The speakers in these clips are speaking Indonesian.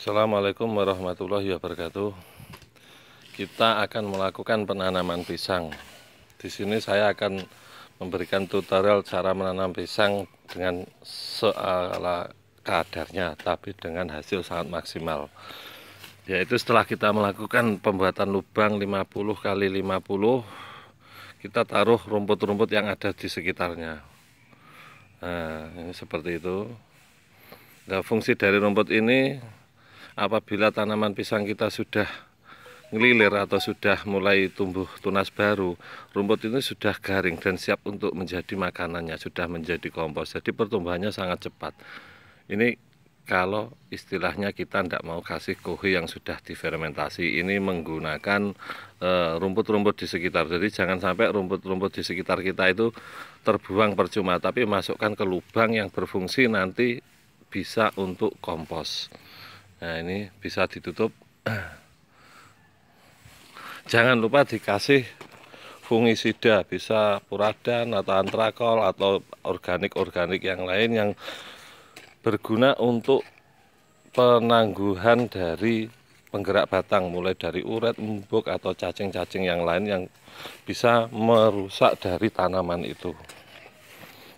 Assalamualaikum warahmatullahi wabarakatuh. Kita akan melakukan penanaman pisang. Di sini saya akan memberikan tutorial cara menanam pisang dengan seala kadarnya, tapi dengan hasil sangat maksimal. Yaitu setelah kita melakukan pembuatan lubang 50 kali 50, kita taruh rumput-rumput yang ada di sekitarnya. Nah, ini seperti itu. Nah, fungsi dari rumput ini apabila tanaman pisang kita sudah ngelilir atau sudah mulai tumbuh tunas baru, rumput itu sudah garing dan siap untuk menjadi makanannya, sudah menjadi kompos. Jadi pertumbuhannya sangat cepat. Ini kalau istilahnya kita tidak mau kasih kohi yang sudah difermentasi, ini menggunakan eh, rumput -rumput di sekitar. Jadi jangan sampai rumput-rumput di sekitar kita itu terbuang percuma, tapi masukkan ke lubang yang berfungsi nanti bisa untuk kompos nah ini bisa ditutup jangan lupa dikasih fungisida bisa puradan atau antrakol atau organik-organik yang lain yang berguna untuk penangguhan dari penggerak batang mulai dari uret, embuk atau cacing-cacing yang lain yang bisa merusak dari tanaman itu.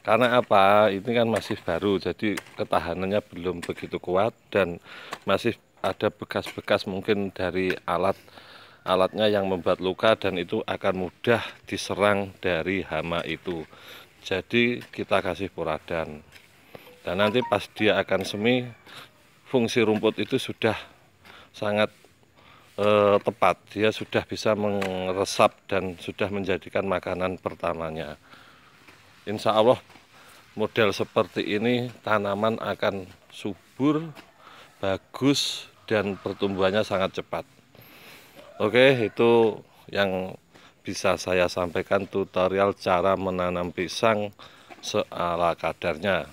Karena apa? Ini kan masih baru, jadi ketahanannya belum begitu kuat dan masih ada bekas-bekas mungkin dari alat alatnya yang membuat luka dan itu akan mudah diserang dari hama itu jadi kita kasih puradan dan nanti pas dia akan semi fungsi rumput itu sudah sangat eh, tepat dia sudah bisa meresap dan sudah menjadikan makanan pertamanya insya Allah model seperti ini tanaman akan subur bagus dan pertumbuhannya sangat cepat Oke itu yang bisa saya sampaikan tutorial cara menanam pisang seala kadarnya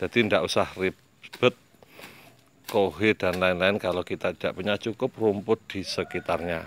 jadi tidak usah ribet kohe dan lain-lain kalau kita tidak punya cukup rumput di sekitarnya